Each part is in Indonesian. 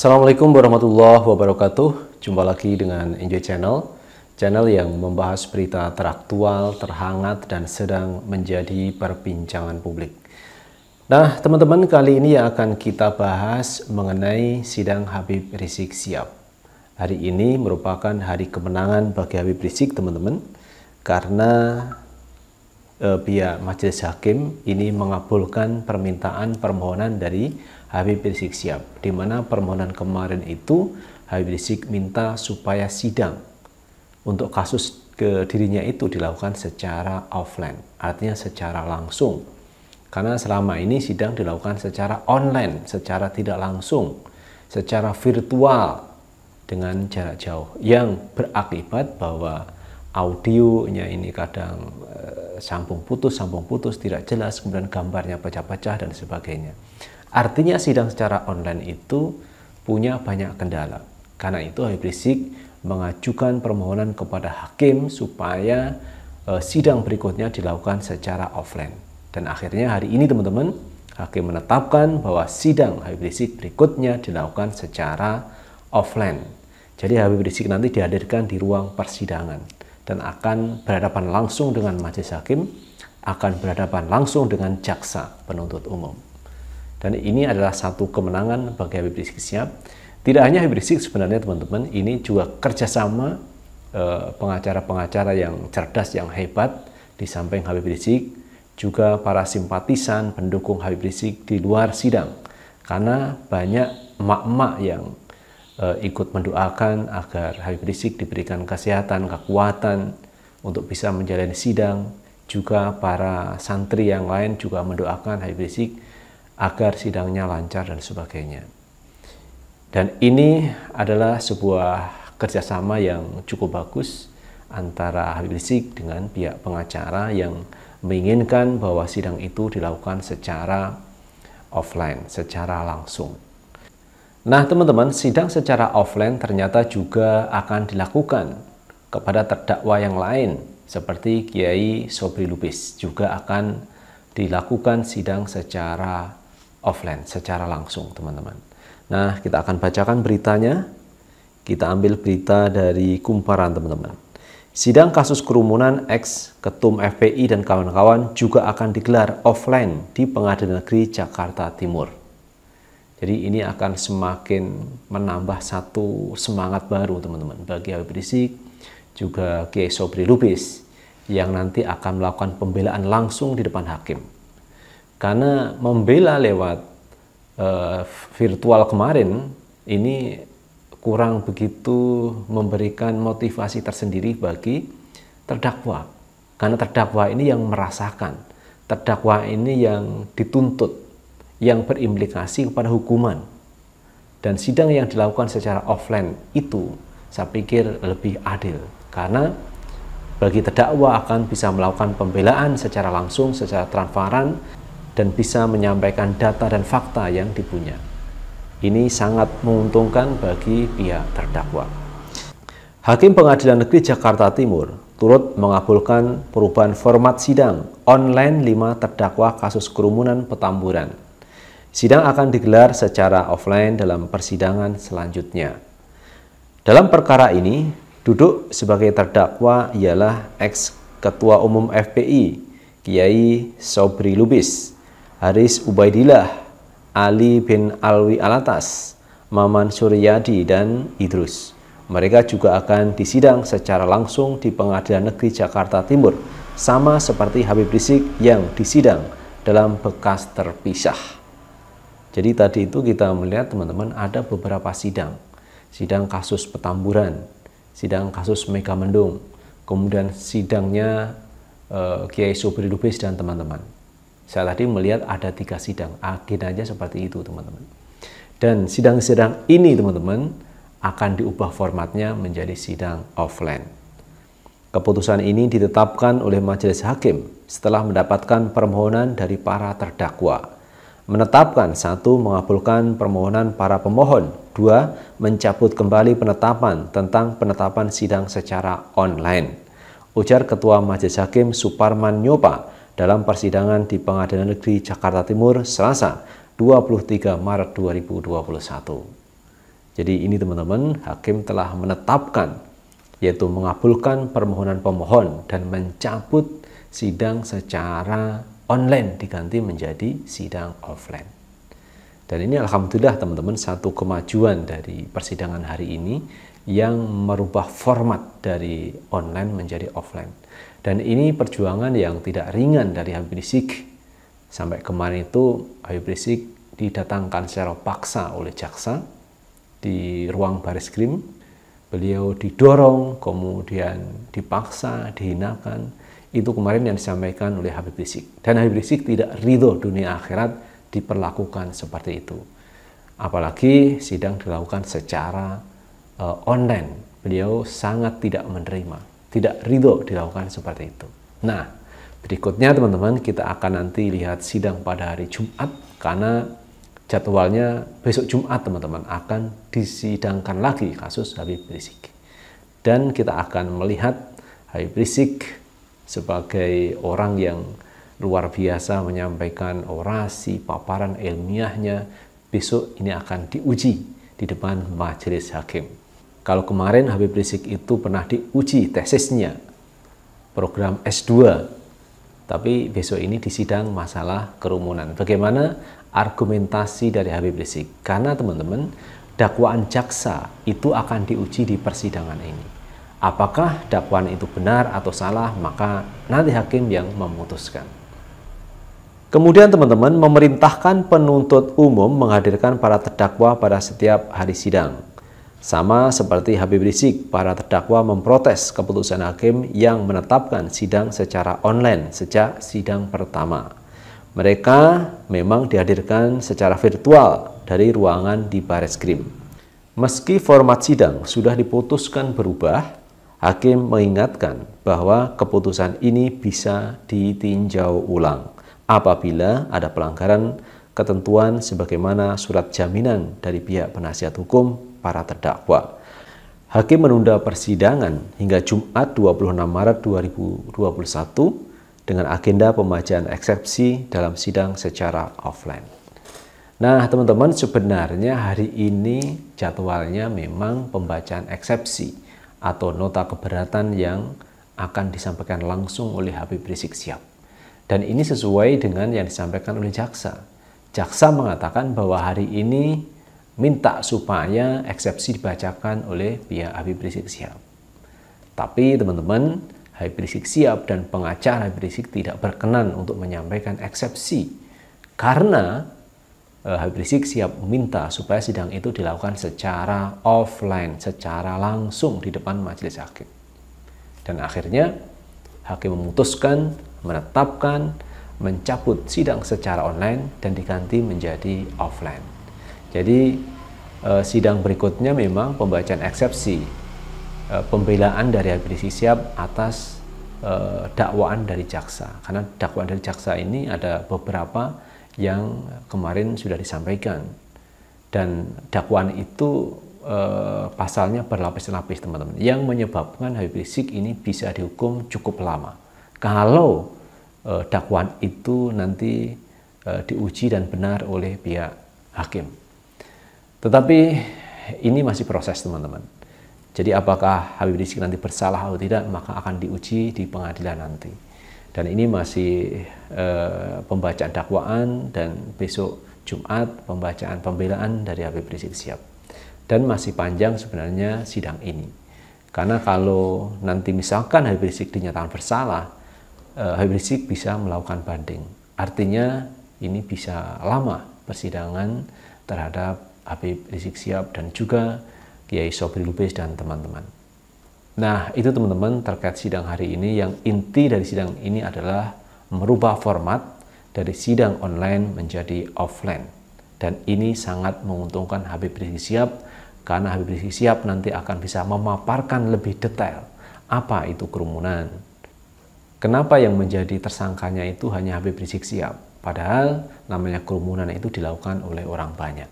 Assalamualaikum warahmatullahi wabarakatuh. Jumpa lagi dengan Enjoy Channel, channel yang membahas berita teraktual, terhangat, dan sedang menjadi perbincangan publik. Nah, teman-teman, kali ini yang akan kita bahas mengenai sidang Habib Rizik Siap. Hari ini merupakan hari kemenangan bagi Habib Rizik, teman-teman, karena eh, pihak Majelis Hakim ini mengabulkan permintaan permohonan dari Habib Rizik Siap, di mana permohonan kemarin itu Habib Rizik minta supaya sidang untuk kasus ke dirinya itu dilakukan secara offline, artinya secara langsung. Karena selama ini sidang dilakukan secara online, secara tidak langsung, secara virtual dengan jarak jauh yang berakibat bahwa audionya ini kadang eh, sambung putus, sambung putus tidak jelas, kemudian gambarnya pecah-pecah dan sebagainya. Artinya sidang secara online itu punya banyak kendala. Karena itu Habib Rizik mengajukan permohonan kepada hakim supaya e, sidang berikutnya dilakukan secara offline. Dan akhirnya hari ini teman-teman, hakim menetapkan bahwa sidang Habib Rizik berikutnya dilakukan secara offline. Jadi Habib Rizik nanti dihadirkan di ruang persidangan dan akan berhadapan langsung dengan majelis hakim, akan berhadapan langsung dengan jaksa penuntut umum. Dan ini adalah satu kemenangan bagi Habib Rizik siap. Tidak hanya Habib Rizik sebenarnya teman-teman, ini juga kerjasama eh, pengacara-pengacara yang cerdas, yang hebat di samping Habib Rizik, juga para simpatisan pendukung Habib Rizik di luar sidang. Karena banyak emak-emak yang eh, ikut mendoakan agar Habib Rizik diberikan kesehatan, kekuatan untuk bisa menjalani sidang. Juga para santri yang lain juga mendoakan Habib Rizik agar sidangnya lancar dan sebagainya. Dan ini adalah sebuah kerjasama yang cukup bagus antara Habib Rizik dengan pihak pengacara yang menginginkan bahwa sidang itu dilakukan secara offline, secara langsung. Nah, teman-teman, sidang secara offline ternyata juga akan dilakukan kepada terdakwa yang lain, seperti Kiai Sobri Lubis juga akan dilakukan sidang secara offline secara langsung, teman-teman. Nah, kita akan bacakan beritanya. Kita ambil berita dari kumparan, teman-teman. Sidang kasus kerumunan ex ketum FPI dan kawan-kawan juga akan digelar offline di Pengadilan Negeri Jakarta Timur. Jadi ini akan semakin menambah satu semangat baru teman-teman bagi Habib Rizik juga Kiai Sobri Lubis yang nanti akan melakukan pembelaan langsung di depan hakim. Karena membela lewat uh, virtual kemarin ini kurang begitu memberikan motivasi tersendiri bagi terdakwa. Karena terdakwa ini yang merasakan, terdakwa ini yang dituntut, yang berimplikasi kepada hukuman. Dan sidang yang dilakukan secara offline itu saya pikir lebih adil karena bagi terdakwa akan bisa melakukan pembelaan secara langsung, secara transparan dan bisa menyampaikan data dan fakta yang dipunya. Ini sangat menguntungkan bagi pihak terdakwa. Hakim Pengadilan Negeri Jakarta Timur turut mengabulkan perubahan format sidang online 5 terdakwa kasus kerumunan petamburan. Sidang akan digelar secara offline dalam persidangan selanjutnya. Dalam perkara ini, duduk sebagai terdakwa ialah ex Ketua Umum FPI, Kiai Sobri Lubis, Haris Ubaidillah, Ali bin Alwi Alatas, Maman Suryadi, dan Idrus. Mereka juga akan disidang secara langsung di Pengadilan Negeri Jakarta Timur, sama seperti Habib Rizik yang disidang dalam bekas terpisah. Jadi tadi itu kita melihat teman-teman ada beberapa sidang. Sidang kasus Petamburan, sidang kasus Megamendung, kemudian sidangnya uh, Kiai Sobri Lubis dan teman-teman. Saya tadi melihat ada tiga sidang, agendanya seperti itu teman-teman. Dan sidang-sidang ini teman-teman akan diubah formatnya menjadi sidang offline. Keputusan ini ditetapkan oleh majelis hakim setelah mendapatkan permohonan dari para terdakwa. Menetapkan satu mengabulkan permohonan para pemohon, dua mencabut kembali penetapan tentang penetapan sidang secara online. Ujar Ketua Majelis Hakim Suparman Nyopa dalam persidangan di Pengadilan Negeri Jakarta Timur Selasa 23 Maret 2021. Jadi ini teman-teman, hakim telah menetapkan yaitu mengabulkan permohonan pemohon dan mencabut sidang secara online diganti menjadi sidang offline. Dan ini alhamdulillah teman-teman satu kemajuan dari persidangan hari ini yang merubah format dari online menjadi offline. Dan ini perjuangan yang tidak ringan dari Habib Rizik. Sampai kemarin itu Habib Rizik didatangkan secara paksa oleh jaksa di ruang baris krim. Beliau didorong, kemudian dipaksa, dihinakan. Itu kemarin yang disampaikan oleh Habib Rizik. Dan Habib Rizik tidak ridho dunia akhirat diperlakukan seperti itu. Apalagi sidang dilakukan secara uh, online. Beliau sangat tidak menerima tidak ridho dilakukan seperti itu. Nah, berikutnya teman-teman kita akan nanti lihat sidang pada hari Jumat karena jadwalnya besok Jumat teman-teman akan disidangkan lagi kasus Habib Rizik. Dan kita akan melihat Habib Rizik sebagai orang yang luar biasa menyampaikan orasi, paparan ilmiahnya, besok ini akan diuji di depan majelis hakim. Kalau kemarin Habib Rizik itu pernah diuji tesisnya, program S2, tapi besok ini disidang masalah kerumunan. Bagaimana argumentasi dari Habib Rizik? Karena teman-teman, dakwaan jaksa itu akan diuji di persidangan ini. Apakah dakwaan itu benar atau salah, maka nanti hakim yang memutuskan. Kemudian teman-teman memerintahkan penuntut umum menghadirkan para terdakwa pada setiap hari sidang. Sama seperti Habib Rizik, para terdakwa memprotes keputusan hakim yang menetapkan sidang secara online sejak sidang pertama. Mereka memang dihadirkan secara virtual dari ruangan di Baris Krim. Meski format sidang sudah diputuskan berubah, hakim mengingatkan bahwa keputusan ini bisa ditinjau ulang apabila ada pelanggaran ketentuan sebagaimana surat jaminan dari pihak penasihat hukum para terdakwa. Hakim menunda persidangan hingga Jumat 26 Maret 2021 dengan agenda pembacaan eksepsi dalam sidang secara offline. Nah, teman-teman, sebenarnya hari ini jadwalnya memang pembacaan eksepsi atau nota keberatan yang akan disampaikan langsung oleh Habib Rizik Siap. Dan ini sesuai dengan yang disampaikan oleh jaksa. Jaksa mengatakan bahwa hari ini minta supaya eksepsi dibacakan oleh pihak Habib Rizik Sihab. Tapi teman-teman, Habib Rizik Sihab dan pengacara Habib Rizik tidak berkenan untuk menyampaikan eksepsi karena eh, Habib Rizik siap meminta supaya sidang itu dilakukan secara offline, secara langsung di depan majelis hakim. Dan akhirnya hakim memutuskan, menetapkan, mencabut sidang secara online dan diganti menjadi offline. Jadi eh, sidang berikutnya memang pembacaan eksepsi eh, pembelaan dari Habib Rizik Sihab atas eh, dakwaan dari jaksa. Karena dakwaan dari jaksa ini ada beberapa yang kemarin sudah disampaikan dan dakwaan itu eh, pasalnya berlapis-lapis teman-teman yang menyebabkan Habib Rizik ini bisa dihukum cukup lama kalau eh, dakwaan itu nanti eh, diuji dan benar oleh pihak hakim. Tetapi ini masih proses teman-teman. Jadi apakah Habib Rizik nanti bersalah atau tidak, maka akan diuji di pengadilan nanti. Dan ini masih e, pembacaan dakwaan dan besok Jumat pembacaan pembelaan dari Habib Rizik Siap. Dan masih panjang sebenarnya sidang ini. Karena kalau nanti misalkan Habib Rizik dinyatakan bersalah, e, Habib Rizik bisa melakukan banding. Artinya ini bisa lama persidangan terhadap Habib Rizik Siap dan juga Kiai Sobri Lubis dan teman-teman. Nah, itu teman-teman terkait sidang hari ini yang inti dari sidang ini adalah merubah format dari sidang online menjadi offline. Dan ini sangat menguntungkan Habib Rizik Siap karena Habib Rizik Siap nanti akan bisa memaparkan lebih detail apa itu kerumunan. Kenapa yang menjadi tersangkanya itu hanya Habib Rizik Siap? Padahal namanya kerumunan itu dilakukan oleh orang banyak.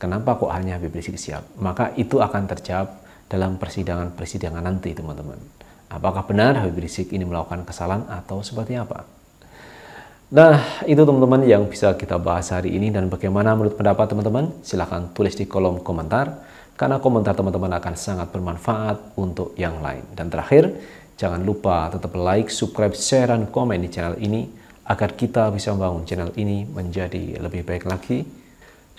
Kenapa kok hanya Habib Rizik siap? Maka itu akan terjawab dalam persidangan-persidangan nanti, teman-teman. Apakah benar Habib Rizik ini melakukan kesalahan atau seperti apa? Nah, itu teman-teman yang bisa kita bahas hari ini dan bagaimana menurut pendapat teman-teman? Silahkan tulis di kolom komentar karena komentar teman-teman akan sangat bermanfaat untuk yang lain. Dan terakhir, jangan lupa tetap like, subscribe, share, dan komen di channel ini agar kita bisa membangun channel ini menjadi lebih baik lagi